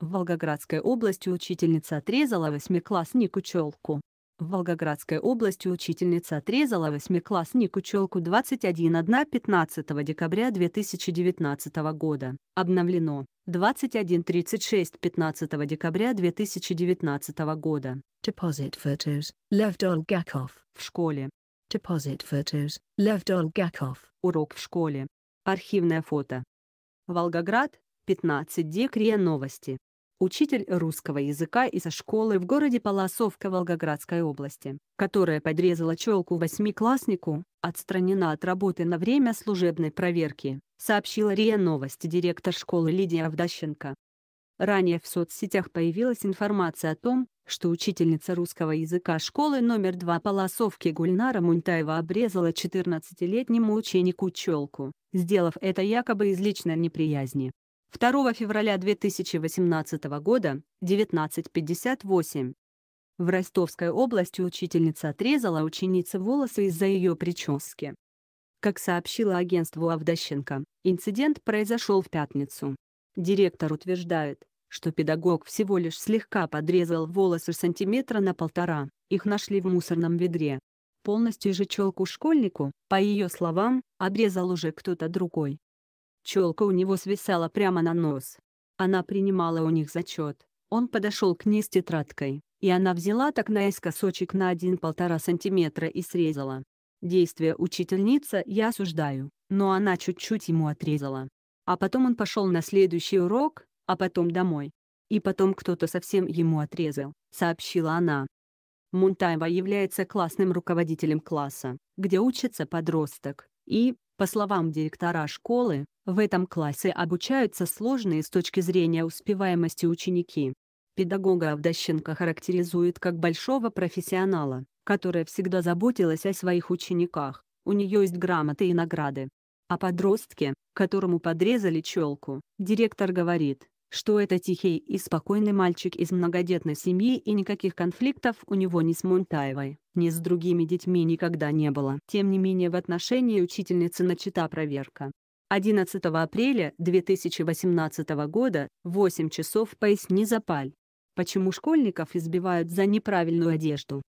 В Волгоградской области учительница отрезала восьмикласснику челку. В Волгоградской области учительница отрезала восьмикласснику челку 21.1.15 декабря 2019 года. Обновлено. 21.36.15 декабря 2019 года. Deposit photos. Levdol Gakov. В школе. Deposit photos. Levdol Gakov. Урок в школе. Архивное фото. Волгоград. 15 Декрия новости учитель русского языка из школы в городе Полосовка Волгоградской области, которая подрезала челку восьмикласснику, отстранена от работы на время служебной проверки, сообщила РИА Новости директор школы Лидия Авдащенко. Ранее в соцсетях появилась информация о том, что учительница русского языка школы номер 2 Полосовки Гульнара Мунтаева обрезала 14-летнему ученику челку, сделав это якобы из личной неприязни. 2 февраля 2018 года, 19.58. В Ростовской области учительница отрезала ученице волосы из-за ее прически. Как сообщила агентству Авдощенко, инцидент произошел в пятницу. Директор утверждает, что педагог всего лишь слегка подрезал волосы сантиметра на полтора, их нашли в мусорном ведре. Полностью же челку школьнику, по ее словам, обрезал уже кто-то другой. Челка у него свисала прямо на нос. Она принимала у них зачет. Он подошел к ней с тетрадкой, и она взяла так наискосочек на один-полтора сантиметра и срезала. Действие учительница я осуждаю, но она чуть-чуть ему отрезала. А потом он пошел на следующий урок, а потом домой. И потом кто-то совсем ему отрезал, сообщила она. Мунтаева является классным руководителем класса, где учится подросток, и, по словам директора школы, в этом классе обучаются сложные с точки зрения успеваемости ученики. Педагога Авдощенко характеризует как большого профессионала, которая всегда заботилась о своих учениках, у нее есть грамоты и награды. О подростке, которому подрезали челку, директор говорит, что это тихий и спокойный мальчик из многодетной семьи и никаких конфликтов у него ни с Монтаевой, ни с другими детьми никогда не было. Тем не менее в отношении учительницы начата проверка. 11 апреля 2018 года, 8 часов, поясни запаль. Почему школьников избивают за неправильную одежду?